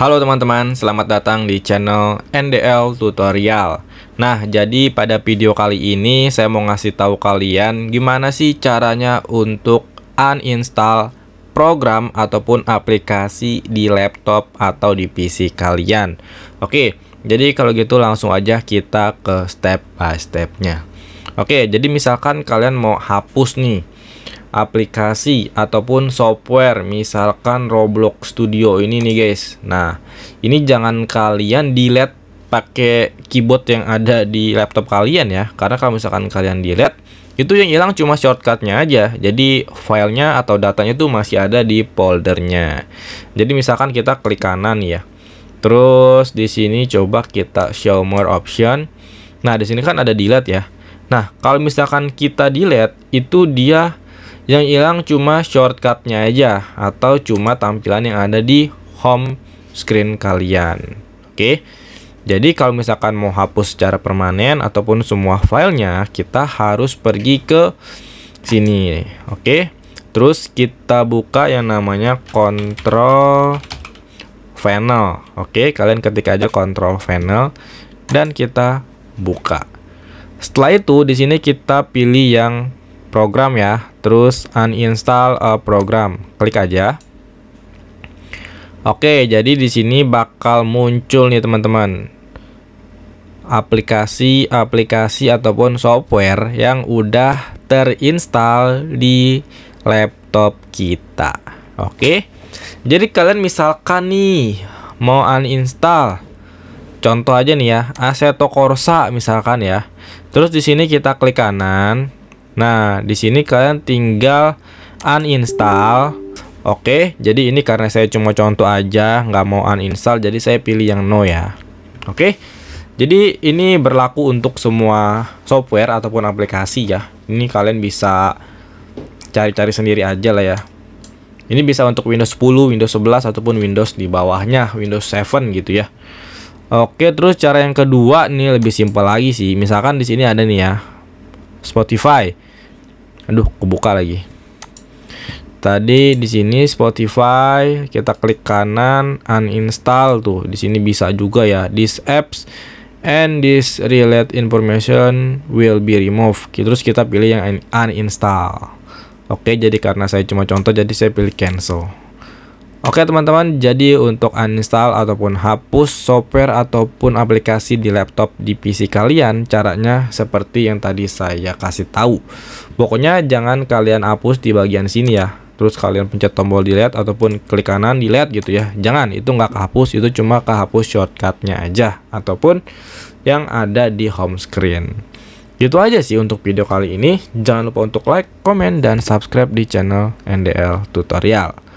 Halo teman-teman, selamat datang di channel NDL Tutorial Nah, jadi pada video kali ini saya mau ngasih tahu kalian gimana sih caranya untuk uninstall program ataupun aplikasi di laptop atau di PC kalian Oke, jadi kalau gitu langsung aja kita ke step by stepnya Oke, jadi misalkan kalian mau hapus nih aplikasi ataupun software misalkan Roblox Studio ini nih guys. Nah, ini jangan kalian delete pakai keyboard yang ada di laptop kalian ya karena kalau misalkan kalian delete itu yang hilang cuma shortcutnya aja jadi filenya atau datanya itu masih ada di foldernya jadi misalkan kita klik kanan ya terus di sini coba kita show more option nah di sini kan ada delete ya nah kalau misalkan kita delete itu dia yang hilang cuma shortcutnya aja atau cuma tampilan yang ada di home screen kalian. Oke. Jadi kalau misalkan mau hapus secara permanen ataupun semua filenya, kita harus pergi ke sini, oke? Terus kita buka yang namanya control panel, oke? Kalian ketik aja control panel dan kita buka. Setelah itu di sini kita pilih yang program ya, terus uninstall a eh, program. Klik aja. Oke, jadi di sini bakal muncul nih teman-teman aplikasi-aplikasi ataupun software yang udah terinstall di laptop kita. Oke. Jadi kalian misalkan nih mau uninstall contoh aja nih ya, Assetto Corsa misalkan ya. Terus di sini kita klik kanan, Nah, di sini kalian tinggal uninstall. Oke, jadi ini karena saya cuma contoh aja, nggak mau uninstall, jadi saya pilih yang no ya. Oke, jadi ini berlaku untuk semua software ataupun aplikasi ya. Ini kalian bisa cari-cari sendiri aja lah ya. Ini bisa untuk Windows 10, Windows 11 ataupun Windows di bawahnya, Windows 7 gitu ya. Oke, terus cara yang kedua nih lebih simpel lagi sih. Misalkan di sini ada nih ya Spotify aduh kebuka lagi tadi di sini Spotify kita klik kanan uninstall tuh di sini bisa juga ya this apps and this related information will be removed terus kita pilih yang uninstall oke jadi karena saya cuma contoh jadi saya pilih cancel Oke teman-teman, jadi untuk uninstall ataupun hapus software ataupun aplikasi di laptop di PC kalian, caranya seperti yang tadi saya kasih tahu. Pokoknya jangan kalian hapus di bagian sini ya. Terus kalian pencet tombol delete ataupun klik kanan delete gitu ya. Jangan, itu nggak kehapus, itu cuma kehapus shortcutnya aja. Ataupun yang ada di home screen. Gitu aja sih untuk video kali ini. Jangan lupa untuk like, komen, dan subscribe di channel NDL Tutorial.